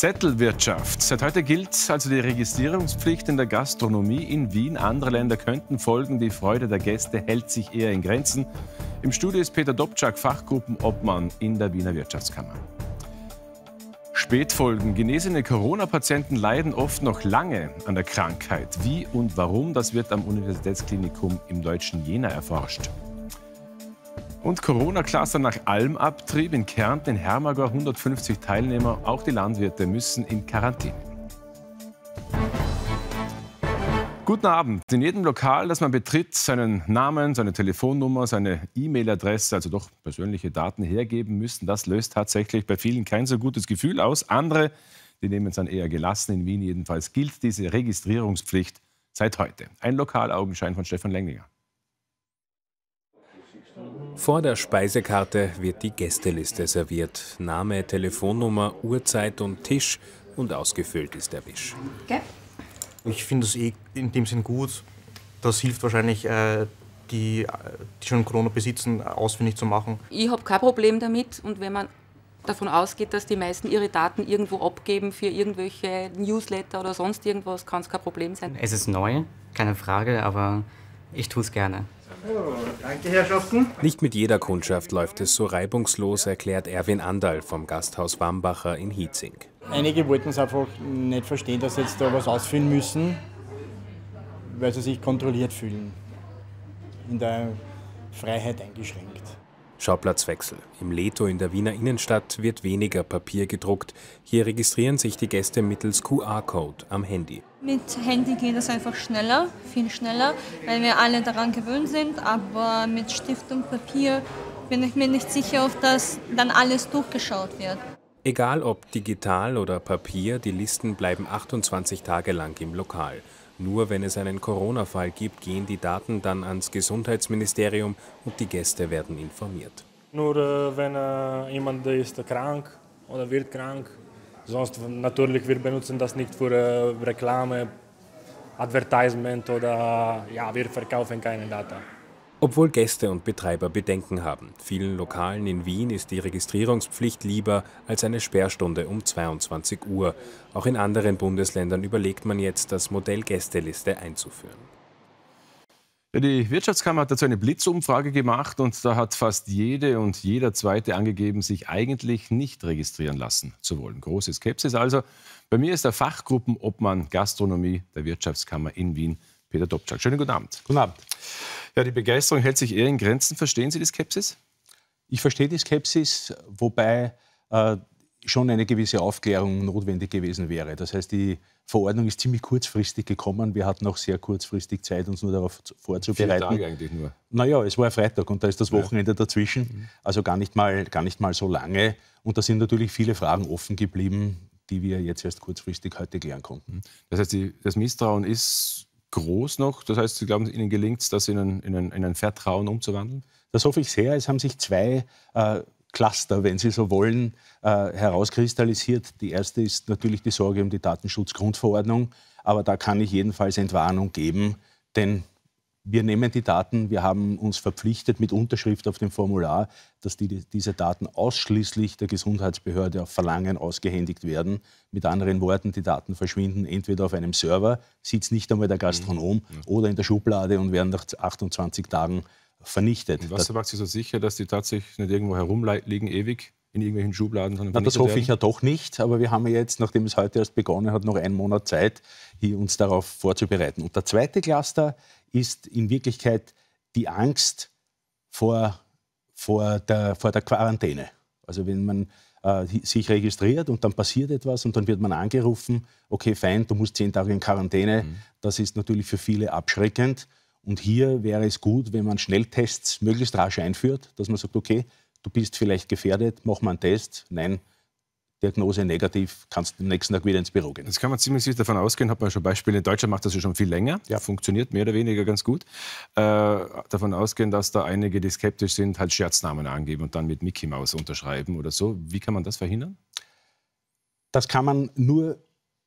Zettelwirtschaft. Seit heute gilt also die Registrierungspflicht in der Gastronomie in Wien. Andere Länder könnten folgen. Die Freude der Gäste hält sich eher in Grenzen. Im Studio ist Peter Dobczak, Fachgruppenobmann in der Wiener Wirtschaftskammer. Spätfolgen. Genesene Corona-Patienten leiden oft noch lange an der Krankheit. Wie und warum, das wird am Universitätsklinikum im deutschen Jena erforscht. Und Corona-Cluster nach Almabtrieb in Kärnten, in Hermagor 150 Teilnehmer, auch die Landwirte müssen in Quarantäne. Guten Abend. In jedem Lokal, das man betritt, seinen Namen, seine Telefonnummer, seine E-Mail-Adresse, also doch persönliche Daten hergeben müssen, das löst tatsächlich bei vielen kein so gutes Gefühl aus. Andere, die nehmen es dann eher gelassen. In Wien jedenfalls gilt diese Registrierungspflicht seit heute. Ein Lokalaugenschein von Stefan Lenglinger. Vor der Speisekarte wird die Gästeliste serviert. Name, Telefonnummer, Uhrzeit und Tisch und ausgefüllt ist der Wisch. Okay. Ich finde es eh in dem Sinn gut. Das hilft wahrscheinlich äh, die, die schon Corona besitzen, ausfindig zu machen. Ich habe kein Problem damit und wenn man davon ausgeht, dass die meisten ihre Daten irgendwo abgeben für irgendwelche Newsletter oder sonst irgendwas, kann es kein Problem sein. Es ist neu, keine Frage, aber ich tue es gerne danke, Herrschaften. Nicht mit jeder Kundschaft läuft es so reibungslos, erklärt Erwin Andal vom Gasthaus Wambacher in Hietzing. Einige wollten es einfach nicht verstehen, dass sie jetzt da was ausfüllen müssen, weil sie sich kontrolliert fühlen. In der Freiheit eingeschränkt. Schauplatzwechsel. Im Leto in der Wiener Innenstadt wird weniger Papier gedruckt. Hier registrieren sich die Gäste mittels QR-Code am Handy. Mit Handy geht es einfach schneller, viel schneller, weil wir alle daran gewöhnt sind. Aber mit Stift und Papier bin ich mir nicht sicher, ob das dann alles durchgeschaut wird. Egal ob digital oder Papier, die Listen bleiben 28 Tage lang im Lokal. Nur wenn es einen Corona-Fall gibt, gehen die Daten dann ans Gesundheitsministerium und die Gäste werden informiert. Nur äh, wenn äh, jemand ist krank oder wird krank, Sonst natürlich, wir benutzen das nicht für äh, Reklame, Advertisement oder ja, wir verkaufen keine Daten. Obwohl Gäste und Betreiber Bedenken haben, vielen Lokalen in Wien ist die Registrierungspflicht lieber als eine Sperrstunde um 22 Uhr. Auch in anderen Bundesländern überlegt man jetzt, das Modell Gästeliste einzuführen. Die Wirtschaftskammer hat dazu eine Blitzumfrage gemacht und da hat fast jede und jeder zweite angegeben, sich eigentlich nicht registrieren lassen zu wollen. Große Skepsis also. Bei mir ist der Fachgruppenobmann Gastronomie der Wirtschaftskammer in Wien, Peter Dobczak. Schönen guten Abend. Guten Abend. Ja, die Begeisterung hält sich eher in Grenzen. Verstehen Sie die Skepsis? Ich verstehe die Skepsis, wobei äh, schon eine gewisse Aufklärung notwendig gewesen wäre. Das heißt, die Verordnung ist ziemlich kurzfristig gekommen. Wir hatten auch sehr kurzfristig Zeit, uns nur darauf vorzubereiten. Vier Tage eigentlich nur. Naja, es war Freitag und da ist das Wochenende dazwischen. Mhm. Also gar nicht, mal, gar nicht mal so lange. Und da sind natürlich viele Fragen offen geblieben, die wir jetzt erst kurzfristig heute klären konnten. Das heißt, die, das Misstrauen ist groß noch. Das heißt, Sie glauben, Ihnen gelingt es, das in ein, in, ein, in ein Vertrauen umzuwandeln? Das hoffe ich sehr. Es haben sich zwei äh, Cluster, wenn Sie so wollen, äh, herauskristallisiert. Die erste ist natürlich die Sorge um die Datenschutzgrundverordnung, aber da kann ich jedenfalls Entwarnung geben, denn wir nehmen die Daten, wir haben uns verpflichtet mit Unterschrift auf dem Formular, dass die, diese Daten ausschließlich der Gesundheitsbehörde auf Verlangen ausgehändigt werden. Mit anderen Worten, die Daten verschwinden entweder auf einem Server, sitzt nicht einmal der mhm. Gastronom, mhm. oder in der Schublade und werden nach 28 Tagen vernichtet. Und was da, macht Sie so sicher, dass die tatsächlich nicht irgendwo herumliegen, ewig? in irgendwelchen Schubladen. Sondern Na, das hoffe werden. ich ja doch nicht, aber wir haben ja jetzt, nachdem es heute erst begonnen hat, noch einen Monat Zeit, hier uns darauf vorzubereiten. Und der zweite Cluster ist in Wirklichkeit die Angst vor, vor, der, vor der Quarantäne. Also wenn man äh, sich registriert und dann passiert etwas und dann wird man angerufen, okay, fein, du musst zehn Tage in Quarantäne. Mhm. Das ist natürlich für viele abschreckend. Und hier wäre es gut, wenn man Schnelltests möglichst rasch einführt, dass man sagt, okay, du bist vielleicht gefährdet, mach mal einen Test. Nein, Diagnose negativ, kannst du am nächsten Tag wieder ins Büro gehen. Das kann man ziemlich sicher davon ausgehen, hat man schon Beispiele, in Deutschland macht das ja schon viel länger, ja. funktioniert mehr oder weniger ganz gut, äh, davon ausgehen, dass da einige, die skeptisch sind, halt Scherznamen angeben und dann mit Mickey Mouse unterschreiben oder so. Wie kann man das verhindern? Das kann man nur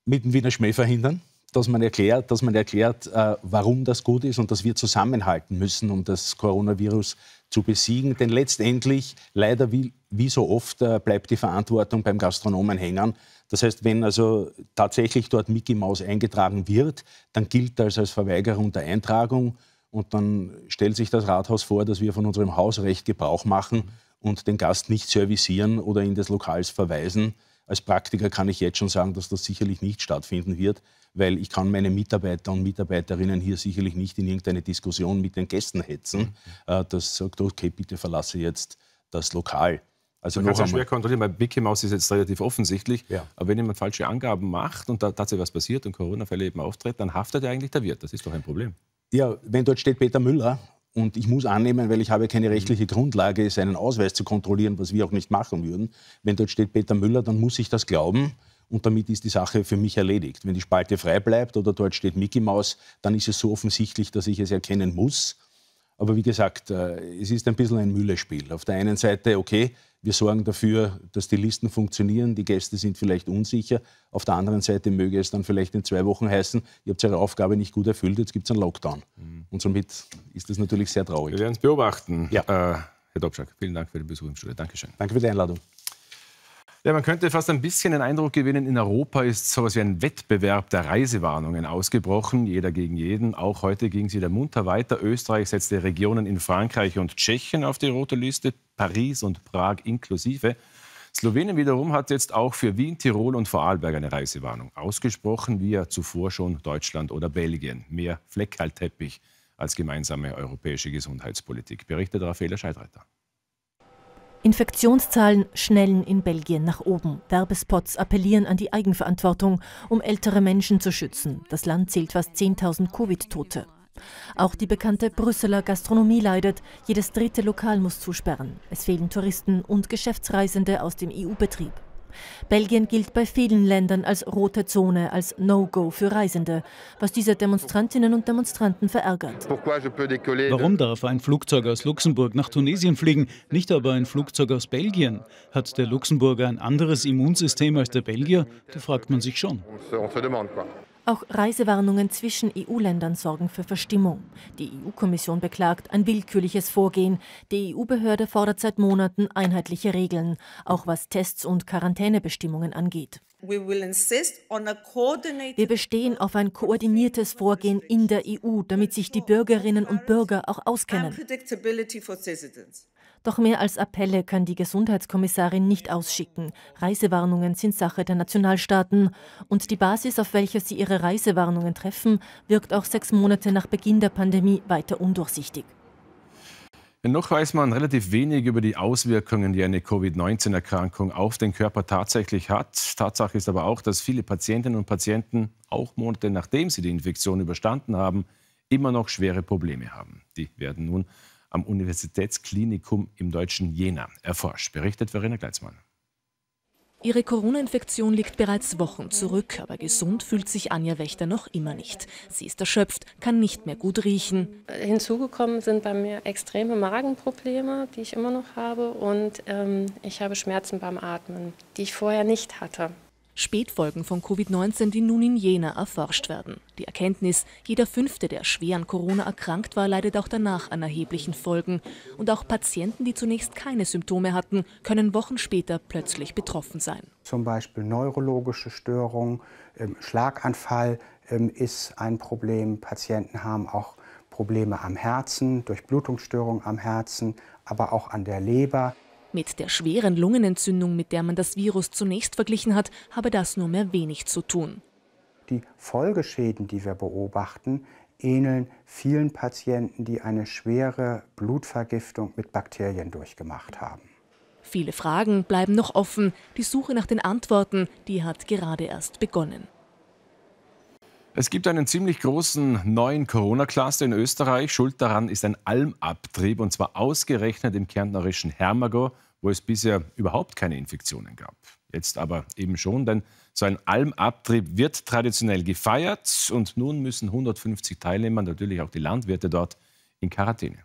mit dem Wiener Schmäh verhindern dass man erklärt, dass man erklärt äh, warum das gut ist und dass wir zusammenhalten müssen, um das Coronavirus zu besiegen. Denn letztendlich, leider wie, wie so oft, äh, bleibt die Verantwortung beim Gastronomen hängen. Das heißt, wenn also tatsächlich dort Mickey Maus eingetragen wird, dann gilt das als Verweigerung der Eintragung. Und dann stellt sich das Rathaus vor, dass wir von unserem Hausrecht Gebrauch machen und den Gast nicht servicieren oder in des Lokals verweisen. Als Praktiker kann ich jetzt schon sagen, dass das sicherlich nicht stattfinden wird, weil ich kann meine Mitarbeiter und Mitarbeiterinnen hier sicherlich nicht in irgendeine Diskussion mit den Gästen hetzen, mhm. Äh, das sagt, okay, bitte verlasse jetzt das Lokal. Also man noch kann es schwer kontrollieren, weil Mickey Mouse ist jetzt relativ offensichtlich. Ja. Aber wenn jemand falsche Angaben macht und da tatsächlich was passiert und Corona-Fälle eben auftreten, dann haftet er eigentlich der Wirt. Das ist doch ein Problem. Ja, wenn dort steht Peter Müller und ich muss annehmen, weil ich habe keine mhm. rechtliche Grundlage, seinen Ausweis zu kontrollieren, was wir auch nicht machen würden. Wenn dort steht Peter Müller, dann muss ich das glauben und damit ist die Sache für mich erledigt. Wenn die Spalte frei bleibt oder dort steht Mickey Mouse, dann ist es so offensichtlich, dass ich es erkennen muss. Aber wie gesagt, äh, es ist ein bisschen ein Müllespiel. Auf der einen Seite, okay, wir sorgen dafür, dass die Listen funktionieren, die Gäste sind vielleicht unsicher. Auf der anderen Seite möge es dann vielleicht in zwei Wochen heißen, ihr habt eure Aufgabe nicht gut erfüllt, jetzt gibt es einen Lockdown. Mhm. Und somit ist das natürlich sehr traurig. Wir werden es beobachten. Ja. Äh, Herr Dobschak, vielen Dank für den Besuch im Studio. Dankeschön. Danke für die Einladung. Ja, man könnte fast ein bisschen den Eindruck gewinnen, in Europa ist so etwas wie ein Wettbewerb der Reisewarnungen ausgebrochen, jeder gegen jeden. Auch heute ging es wieder munter weiter. Österreich setzte Regionen in Frankreich und Tschechien auf die rote Liste, Paris und Prag inklusive. Slowenien wiederum hat jetzt auch für Wien, Tirol und Vorarlberg eine Reisewarnung ausgesprochen, wie ja zuvor schon Deutschland oder Belgien. Mehr Fleckhalteppich als gemeinsame europäische Gesundheitspolitik, berichtet Raffaela Scheidreiter. Infektionszahlen schnellen in Belgien nach oben. Werbespots appellieren an die Eigenverantwortung, um ältere Menschen zu schützen. Das Land zählt fast 10.000 Covid-Tote. Auch die bekannte Brüsseler Gastronomie leidet. Jedes dritte Lokal muss zusperren. Es fehlen Touristen und Geschäftsreisende aus dem EU-Betrieb. Belgien gilt bei vielen Ländern als rote Zone, als No-Go für Reisende, was diese Demonstrantinnen und Demonstranten verärgert. Warum darf ein Flugzeug aus Luxemburg nach Tunesien fliegen, nicht aber ein Flugzeug aus Belgien? Hat der Luxemburger ein anderes Immunsystem als der Belgier? Da fragt man sich schon. Auch Reisewarnungen zwischen EU-Ländern sorgen für Verstimmung. Die EU-Kommission beklagt ein willkürliches Vorgehen. Die EU-Behörde fordert seit Monaten einheitliche Regeln, auch was Tests und Quarantänebestimmungen angeht. Wir bestehen auf ein koordiniertes Vorgehen in der EU, damit sich die Bürgerinnen und Bürger auch auskennen. Doch mehr als Appelle kann die Gesundheitskommissarin nicht ausschicken. Reisewarnungen sind Sache der Nationalstaaten. Und die Basis, auf welcher sie ihre Reisewarnungen treffen, wirkt auch sechs Monate nach Beginn der Pandemie weiter undurchsichtig. Noch weiß man relativ wenig über die Auswirkungen, die eine Covid-19-Erkrankung auf den Körper tatsächlich hat. Tatsache ist aber auch, dass viele Patientinnen und Patienten, auch Monate nachdem sie die Infektion überstanden haben, immer noch schwere Probleme haben. Die werden nun am Universitätsklinikum im deutschen Jena erforscht. Berichtet Verena Gleitzmann. Ihre Corona-Infektion liegt bereits Wochen zurück, aber gesund fühlt sich Anja Wächter noch immer nicht. Sie ist erschöpft, kann nicht mehr gut riechen. Hinzugekommen sind bei mir extreme Magenprobleme, die ich immer noch habe, und ähm, ich habe Schmerzen beim Atmen, die ich vorher nicht hatte. Spätfolgen von Covid-19, die nun in Jena erforscht werden. Die Erkenntnis, jeder fünfte, der schwer an Corona erkrankt war, leidet auch danach an erheblichen Folgen. Und auch Patienten, die zunächst keine Symptome hatten, können Wochen später plötzlich betroffen sein. Zum Beispiel neurologische Störungen, ähm, Schlaganfall ähm, ist ein Problem. Patienten haben auch Probleme am Herzen, Durchblutungsstörungen am Herzen, aber auch an der Leber. Mit der schweren Lungenentzündung, mit der man das Virus zunächst verglichen hat, habe das nur mehr wenig zu tun. Die Folgeschäden, die wir beobachten, ähneln vielen Patienten, die eine schwere Blutvergiftung mit Bakterien durchgemacht haben. Viele Fragen bleiben noch offen. Die Suche nach den Antworten, die hat gerade erst begonnen. Es gibt einen ziemlich großen neuen Corona-Cluster in Österreich. Schuld daran ist ein Almabtrieb und zwar ausgerechnet im kärntnerischen Hermago, wo es bisher überhaupt keine Infektionen gab. Jetzt aber eben schon, denn so ein Almabtrieb wird traditionell gefeiert und nun müssen 150 Teilnehmer, natürlich auch die Landwirte dort, in Quarantäne.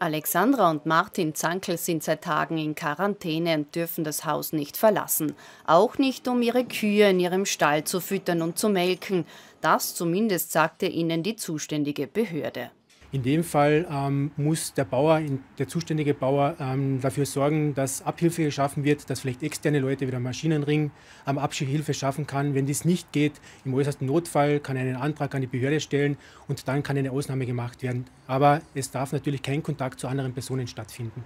Alexandra und Martin Zankel sind seit Tagen in Quarantäne und dürfen das Haus nicht verlassen. Auch nicht, um ihre Kühe in ihrem Stall zu füttern und zu melken. Das zumindest sagte ihnen die zuständige Behörde. In dem Fall ähm, muss der Bauer, der zuständige Bauer, ähm, dafür sorgen, dass Abhilfe geschaffen wird, dass vielleicht externe Leute wie der Maschinenring ähm, Abhilfe schaffen kann. Wenn dies nicht geht, im äußersten Notfall kann er einen Antrag an die Behörde stellen und dann kann eine Ausnahme gemacht werden. Aber es darf natürlich kein Kontakt zu anderen Personen stattfinden.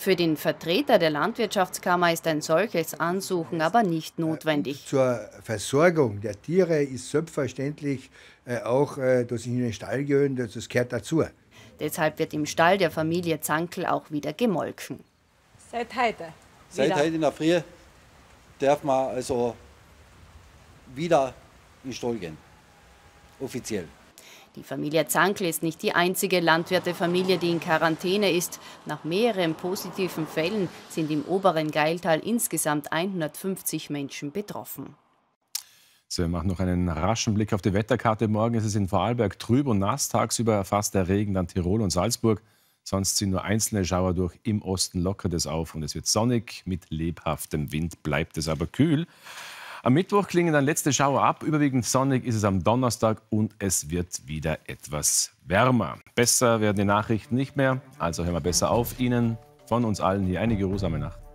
Für den Vertreter der Landwirtschaftskammer ist ein solches Ansuchen aber nicht notwendig. Zur Versorgung der Tiere ist selbstverständlich äh, auch, äh, dass sie in den Stall gehören, das gehört dazu. Deshalb wird im Stall der Familie Zankel auch wieder gemolken. Seit heute. Seit heute in der Früh darf man also wieder in den Stall gehen, offiziell. Die Familie Zankl ist nicht die einzige Landwirtefamilie, die in Quarantäne ist. Nach mehreren positiven Fällen sind im oberen Geiltal insgesamt 150 Menschen betroffen. So, wir machen noch einen raschen Blick auf die Wetterkarte. Morgen ist es in Vorarlberg trüb und nass. Tagsüber erfasst der Regen dann Tirol und Salzburg. Sonst ziehen nur einzelne Schauer durch. Im Osten lockert es auf und es wird sonnig. Mit lebhaftem Wind bleibt es aber kühl. Am Mittwoch klingen dann letzte Schauer ab. Überwiegend sonnig ist es am Donnerstag und es wird wieder etwas wärmer. Besser werden die Nachrichten nicht mehr, also hören wir besser auf. Ihnen von uns allen hier eine geruhsame Nacht.